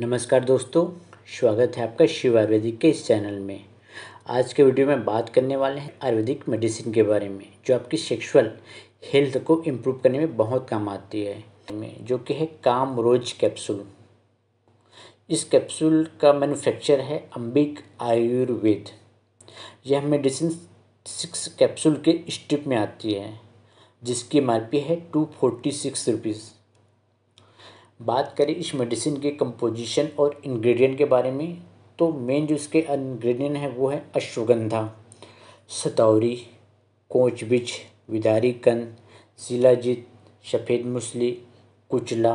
नमस्कार दोस्तों स्वागत है आपका शिव आयुर्वेदिक के इस चैनल में आज के वीडियो में बात करने वाले हैं आयुर्वेदिक मेडिसिन के बारे में जो आपकी सेक्सुअल हेल्थ को इम्प्रूव करने में बहुत काम आती है जो कि है काम रोज कैप्सूल इस कैप्सूल का मैन्युफैक्चर है अम्बिक आयुर्वेद यह मेडिसिन सिक्स कैप्सूल के स्ट्रिप में आती है जिसकी एम है टू फोर्टी सिक्स रुपीज़ बात करें इस मेडिसिन के कंपोजिशन और इंग्रेडिएंट के बारे में तो मेन जो इसके इंग्रेडिएंट है वो है अश्वगंधा सतौरी कोचबिच विदारी कन शिलाजीत सफ़ेद मुसली कुचला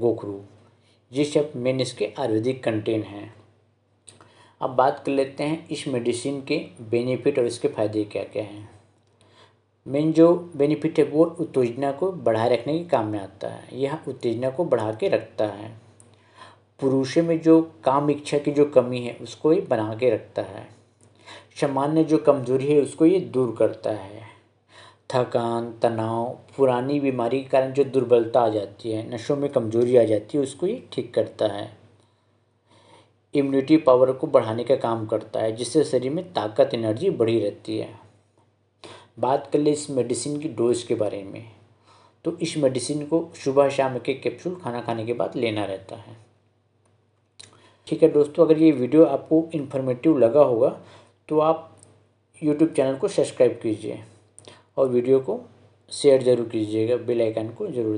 गोखरू ये सब मेन इसके आयुर्वेदिक कंटेन हैं अब बात कर लेते हैं इस मेडिसिन के बेनिफिट और इसके फ़ायदे क्या क्या हैं मेन जो बेनिफिट है वो उत्तेजना को बढ़ाए रखने के काम में आता है यह उत्तेजना को बढ़ा के रखता है पुरुषों में जो काम इच्छा की जो कमी है उसको ये बना के रखता है सामान्य जो कमजोरी है उसको ये दूर करता है थकान तनाव पुरानी बीमारी के कारण जो दुर्बलता आ जाती है नशों में कमजोरी आ जाती है उसको ये ठीक करता है इम्यूनिटी पावर को बढ़ाने का काम करता है जिससे शरीर में ताकत एनर्जी बढ़ी रहती है बात कर ले इस मेडिसिन की डोज के बारे में तो इस मेडिसिन को सुबह शाम एक एक कैप्सूल खाना खाने के बाद लेना रहता है ठीक है दोस्तों अगर ये वीडियो आपको इन्फॉर्मेटिव लगा होगा तो आप यूट्यूब चैनल को सब्सक्राइब कीजिए और वीडियो को शेयर ज़रूर कीजिएगा बेल आइकन को ज़रूर